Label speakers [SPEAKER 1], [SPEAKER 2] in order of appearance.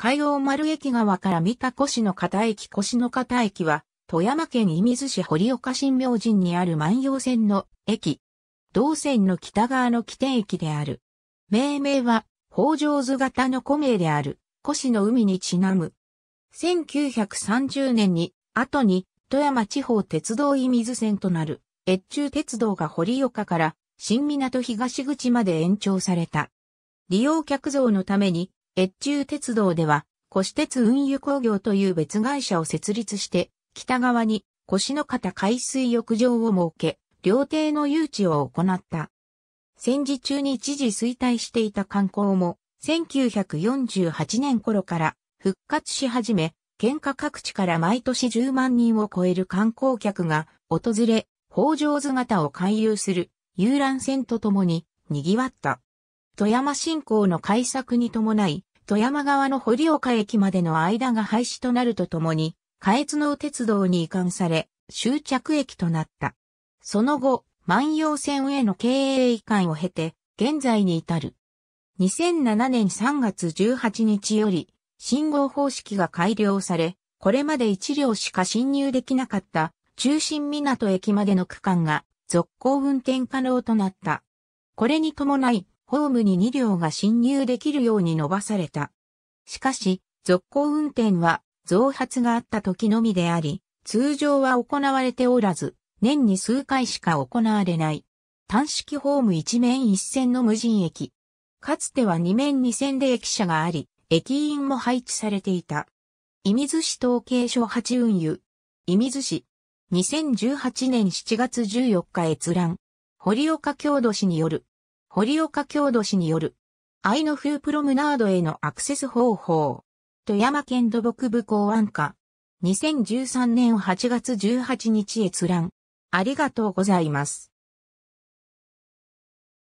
[SPEAKER 1] 海王丸駅側から見た越の片駅越の片駅は、富山県射水市堀岡新明神にある万葉線の駅。同線の北側の起点駅である。命名は、北条図型の古名である、越の海にちなむ。1930年に、後に、富山地方鉄道射水線となる、越中鉄道が堀岡から、新港東口まで延長された。利用客増のために、越中鉄道では、越鉄運輸工業という別会社を設立して、北側に越の方海水浴場を設け、料亭の誘致を行った。戦時中に一時衰退していた観光も、1948年頃から復活し始め、県下各地から毎年10万人を超える観光客が訪れ、北条姿を回遊する遊覧船とともに賑わった。富山振興の開削に伴い、富山川の堀岡駅までの間が廃止となるとともに、下越の鉄道に移管され、終着駅となった。その後、万葉線への経営移管を経て、現在に至る。2007年3月18日より、信号方式が改良され、これまで1両しか進入できなかった中心港駅までの区間が続行運転可能となった。これに伴い、ホームに2両が侵入できるように伸ばされた。しかし、続行運転は増発があった時のみであり、通常は行われておらず、年に数回しか行われない。単式ホーム一面一線の無人駅。かつては二面二線で駅舎があり、駅員も配置されていた。射水市統計所8運輸。射水市。2018年7月14日閲覧。堀岡郷土市による。堀岡郷土氏による、愛の風プロムナードへのアクセス方法、富山県土木部公安課、2013年8月18日閲覧、ありがとうございます。